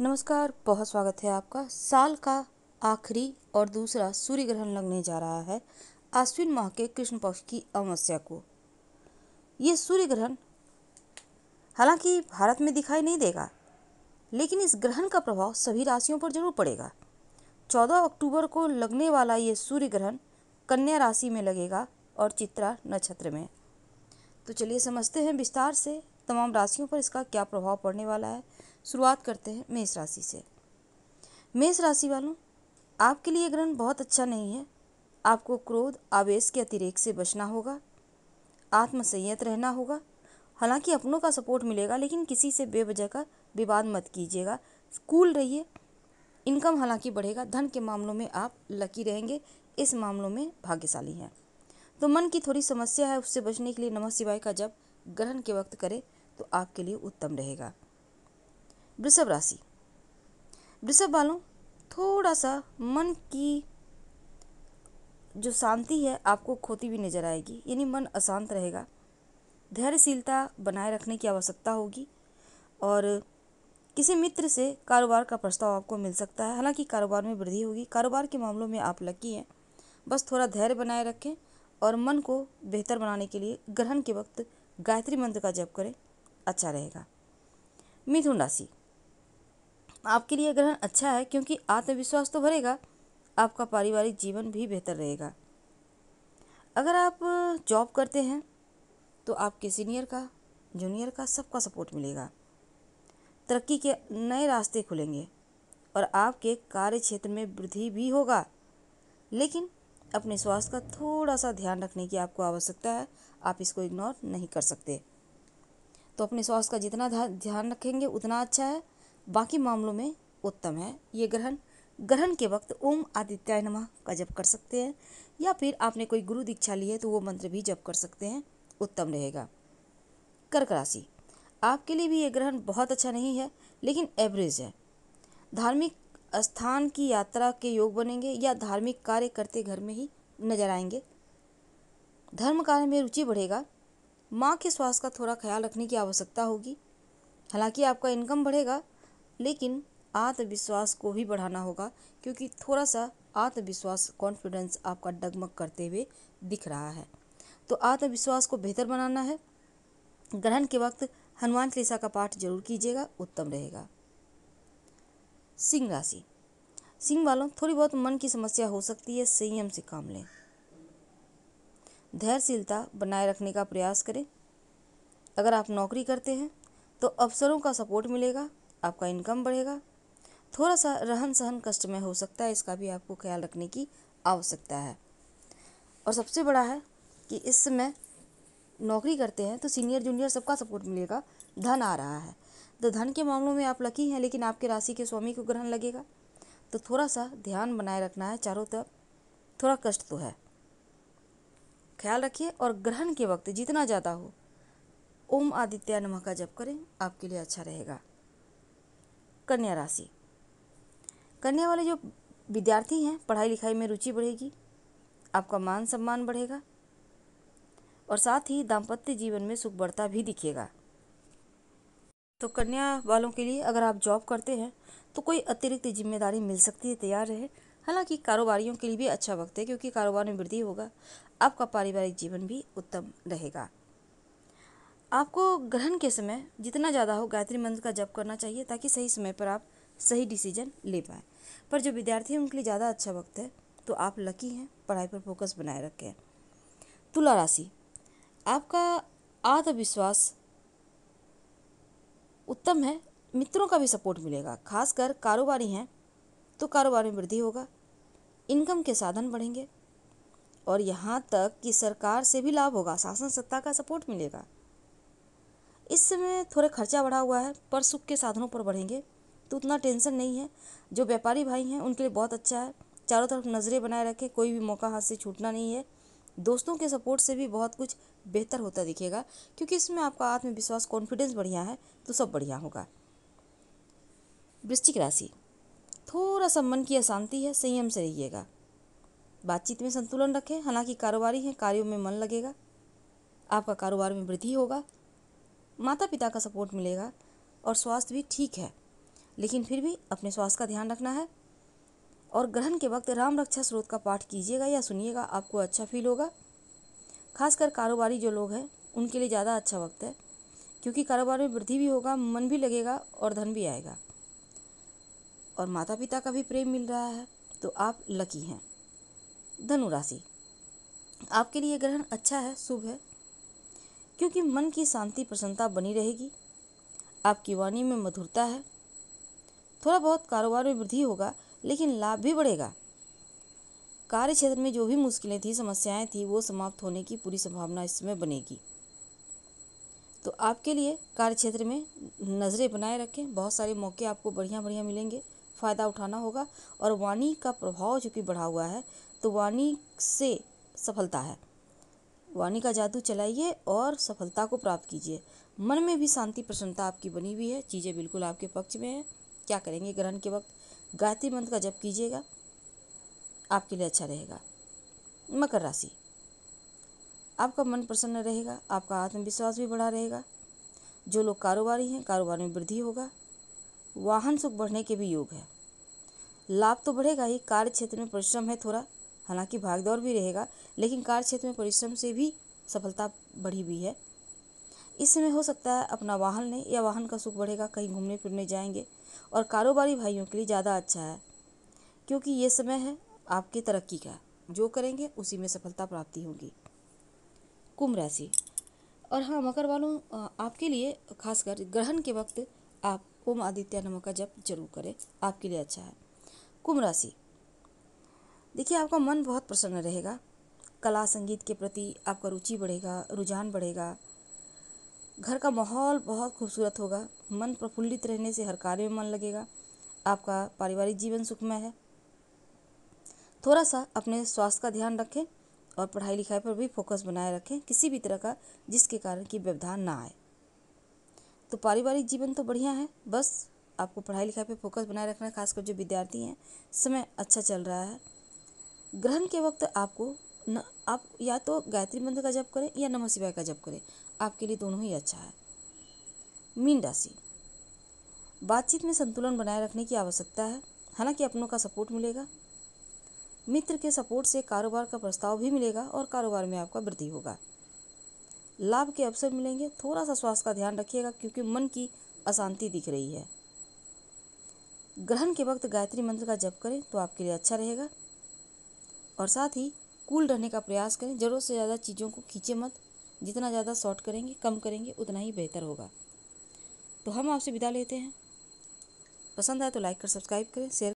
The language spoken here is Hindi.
नमस्कार बहुत स्वागत है आपका साल का आखिरी और दूसरा सूर्य ग्रहण लगने जा रहा है आश्विन माह के कृष्ण पक्ष की अमावस्या को ये सूर्य ग्रहण हालांकि भारत में दिखाई नहीं देगा लेकिन इस ग्रहण का प्रभाव सभी राशियों पर जरूर पड़ेगा 14 अक्टूबर को लगने वाला ये सूर्य ग्रहण कन्या राशि में लगेगा और चित्रा नक्षत्र में तो चलिए समझते हैं विस्तार से तमाम राशियों पर इसका क्या प्रभाव पड़ने वाला है शुरुआत करते हैं मेष राशि से मेष राशि वालों आपके लिए ग्रहण बहुत अच्छा नहीं है आपको क्रोध आवेश के अतिरेक से बचना होगा आत्मसंयत रहना होगा हालांकि अपनों का सपोर्ट मिलेगा लेकिन किसी से बेवजह का विवाद मत कीजिएगा कूल रहिए इनकम हालांकि बढ़ेगा धन के मामलों में आप लकी रहेंगे इस मामलों में भाग्यशाली हैं तो मन की थोड़ी समस्या है उससे बचने के लिए नमः शिवाय का जब ग्रहण के वक्त करें तो आपके लिए उत्तम रहेगा वृषभ राशि वृषभ वालों थोड़ा सा मन की जो शांति है आपको खोती हुई नजर आएगी यानी मन अशांत रहेगा धैर्यशीलता बनाए रखने की आवश्यकता होगी और किसी मित्र से कारोबार का प्रस्ताव आपको मिल सकता है हालांकि कारोबार में वृद्धि होगी कारोबार के मामलों में आप लकी हैं बस थोड़ा धैर्य बनाए रखें और मन को बेहतर बनाने के लिए ग्रहण के वक्त गायत्री मंत्र का जप करें अच्छा रहेगा मिथुन राशि आपके लिए ग्रहण अच्छा है क्योंकि आत्मविश्वास तो भरेगा आपका पारिवारिक जीवन भी बेहतर रहेगा अगर आप जॉब करते हैं तो आपके सीनियर का जूनियर का सबका सपोर्ट मिलेगा तरक्की के नए रास्ते खुलेंगे और आपके कार्य क्षेत्र में वृद्धि भी होगा लेकिन अपने स्वास्थ्य का थोड़ा सा ध्यान रखने की आपको आवश्यकता है आप इसको इग्नोर नहीं कर सकते तो अपने स्वास्थ्य का जितना ध्यान रखेंगे उतना अच्छा है बाकी मामलों में उत्तम है ये ग्रहण ग्रहण के वक्त ओम आदित्याय नमः का जप कर सकते हैं या फिर आपने कोई गुरु दीक्षा ली है तो वो मंत्र भी जप कर सकते हैं उत्तम रहेगा कर्क राशि आपके लिए भी ये ग्रहण बहुत अच्छा नहीं है लेकिन एवरेज है धार्मिक स्थान की यात्रा के योग बनेंगे या धार्मिक कार्य करते घर में ही नजर आएंगे धर्म कार्य में रुचि बढ़ेगा माँ के स्वास्थ्य का थोड़ा ख्याल रखने की आवश्यकता होगी हालांकि आपका इनकम बढ़ेगा लेकिन आत्मविश्वास को भी बढ़ाना होगा क्योंकि थोड़ा सा आत्मविश्वास कॉन्फिडेंस आपका डगमग करते हुए दिख रहा है तो आत्मविश्वास को बेहतर बनाना है ग्रहण के वक्त हनुमान चालीसा का पाठ जरूर कीजिएगा उत्तम रहेगा सिंह राशि सिंह वालों थोड़ी बहुत मन की समस्या हो सकती है संयम से काम लें धैर्यशीलता बनाए रखने का प्रयास करें अगर आप नौकरी करते हैं तो अफसरों का सपोर्ट मिलेगा आपका इनकम बढ़ेगा थोड़ा सा रहन सहन कष्ट में हो सकता है इसका भी आपको ख्याल रखने की आवश्यकता है और सबसे बड़ा है कि इस समय नौकरी करते हैं तो सीनियर जूनियर सबका सपोर्ट मिलेगा धन आ रहा है तो धन के मामलों में आप लकी हैं लेकिन आपके राशि के स्वामी को ग्रहण लगेगा तो थोड़ा सा ध्यान बनाए रखना है चारों तरफ थोड़ा कष्ट तो है ख्याल रखिए और ग्रहण के वक्त जितना ज़्यादा हो ओम आदित्य नमः का जप करें आपके लिए अच्छा रहेगा कन्या राशि कन्या वाले जो विद्यार्थी हैं पढ़ाई लिखाई में रुचि बढ़ेगी आपका मान सम्मान बढ़ेगा और साथ ही दाम्पत्य जीवन में सुख बढ़ता भी दिखेगा तो कन्या वालों के लिए अगर आप जॉब करते हैं तो कोई अतिरिक्त जिम्मेदारी मिल सकती है तैयार रहे हालांकि कारोबारियों के लिए भी अच्छा वक्त है क्योंकि कारोबार में वृद्धि होगा आपका पारिवारिक जीवन भी उत्तम रहेगा आपको ग्रहण के समय जितना ज़्यादा हो गायत्री मंत्र का जप करना चाहिए ताकि सही समय पर आप सही डिसीजन ले पाएँ पर जो विद्यार्थी हैं उनके लिए ज़्यादा अच्छा वक्त है तो आप लकी हैं पढ़ाई पर फोकस बनाए रखें तुला राशि आपका आत्मविश्वास उत्तम है मित्रों का भी सपोर्ट मिलेगा खासकर कारोबारी हैं तो कारोबार में वृद्धि होगा इनकम के साधन बढ़ेंगे और यहाँ तक कि सरकार से भी लाभ होगा शासन सत्ता का सपोर्ट मिलेगा इस समय थोड़ा खर्चा बढ़ा हुआ है पर सुख के साधनों पर बढ़ेंगे तो उतना टेंशन नहीं है जो व्यापारी भाई हैं उनके लिए बहुत अच्छा है चारों तरफ नज़रें बनाए रखें कोई भी मौका हाथ से छूटना नहीं है दोस्तों के सपोर्ट से भी बहुत कुछ बेहतर होता दिखेगा क्योंकि इसमें आपका आत्मविश्वास कॉन्फिडेंस बढ़िया है तो सब बढ़िया होगा वृश्चिक राशि थोड़ा सा मन की अशांति है संयम से रहिएगा बातचीत में संतुलन रखें हालांकि कारोबारी हैं कार्यों में मन लगेगा आपका कारोबार में वृद्धि होगा माता पिता का सपोर्ट मिलेगा और स्वास्थ्य भी ठीक है लेकिन फिर भी अपने स्वास्थ्य का ध्यान रखना है और ग्रहण के वक्त राम रक्षा स्रोत का पाठ कीजिएगा या सुनिएगा आपको अच्छा फील होगा खासकर कारोबारी जो लोग हैं उनके लिए ज़्यादा अच्छा वक्त है क्योंकि कारोबार में वृद्धि भी होगा मन भी लगेगा और धन भी आएगा और माता पिता का भी प्रेम मिल रहा है तो आप लकी हैं धनु राशि आपके लिए ग्रहण अच्छा है शुभ है क्योंकि मन की शांति प्रसन्नता बनी रहेगी आपकी वाणी में मधुरता है थोड़ा बहुत कारोबार में वृद्धि होगा लेकिन लाभ भी बढ़ेगा कार्य क्षेत्र में जो भी मुश्किलें थी समस्याएं थी वो समाप्त होने की पूरी संभावना इसमें बनेगी तो आपके लिए कार्य क्षेत्र में नज़रें बनाए रखें बहुत सारे मौके आपको बढ़िया बढ़िया मिलेंगे फ़ायदा उठाना होगा और वाणी का प्रभाव चूँकि बढ़ा हुआ है तो वाणी से सफलता है वाणी का जादू चलाइए और सफलता को प्राप्त कीजिए मन में भी शांति प्रसन्नता आपकी बनी हुई है चीज़ें बिल्कुल आपके पक्ष में है क्या करेंगे ग्रहण के वक्त गायत्री मंत्र का जप कीजिएगा आपके लिए अच्छा रहेगा मकर राशि आपका मन प्रसन्न रहेगा आपका आत्मविश्वास भी बढ़ा रहेगा जो लोग कारोबारी हैं कारोबार में वृद्धि होगा वाहन सुख बढ़ने के भी योग है लाभ तो बढ़ेगा ही कार्य क्षेत्र में परिश्रम है थोड़ा हालांकि भागदौड़ भी रहेगा लेकिन कार्य क्षेत्र में परिश्रम से भी सफलता बढ़ी हुई है इस समय हो सकता है अपना वाहन लें या वाहन का सुख बढ़ेगा कहीं घूमने फिरने जाएंगे और कारोबारी भाइयों के लिए ज़्यादा अच्छा है क्योंकि ये समय है आपकी तरक्की का जो करेंगे उसी में सफलता प्राप्ति होगी कुंभ राशि और हाँ मकर वालों आपके लिए खासकर ग्रहण के वक्त आप ओम आदित्य नमक का जप जरूर करें आपके लिए अच्छा है कुंभ राशि देखिए आपका मन बहुत प्रसन्न रहेगा कला संगीत के प्रति आपका रुचि बढ़ेगा रुझान बढ़ेगा घर का माहौल बहुत खूबसूरत होगा मन प्रफुल्लित रहने से हर कार्य में मन लगेगा आपका पारिवारिक जीवन सुखमय है थोड़ा सा अपने स्वास्थ्य का ध्यान रखें और पढ़ाई लिखाई पर भी फोकस बनाए रखें किसी भी तरह का जिसके कारण कि व्यवधान ना आए तो पारिवारिक जीवन तो बढ़िया है बस आपको पढ़ाई लिखाई पर फोकस बनाए रखना है खासकर जो विद्यार्थी हैं समय अच्छा चल रहा है ग्रहण के वक्त आपको न आप या तो गायत्री मंत्र का जप करें या नमः शिवाय का जप करें आपके लिए दोनों ही अच्छा है मीन राशि बातचीत में संतुलन बनाए रखने की आवश्यकता है हालांकि अपनों का सपोर्ट मिलेगा मित्र के सपोर्ट से कारोबार का प्रस्ताव भी मिलेगा और कारोबार में आपका वृद्धि होगा लाभ के अवसर मिलेंगे थोड़ा सा स्वास्थ्य का ध्यान रखिएगा क्योंकि मन की अशांति दिख रही है ग्रहण के वक्त गायत्री मंत्र का जप करें तो आपके लिए अच्छा रहेगा और साथ ही कूल रहने का प्रयास करें ज़रूरत से ज़्यादा चीज़ों को खींचे मत जितना ज़्यादा शॉर्ट करेंगे कम करेंगे उतना ही बेहतर होगा तो हम आपसे विदा लेते हैं पसंद आए तो लाइक कर सब्सक्राइब करें शेयर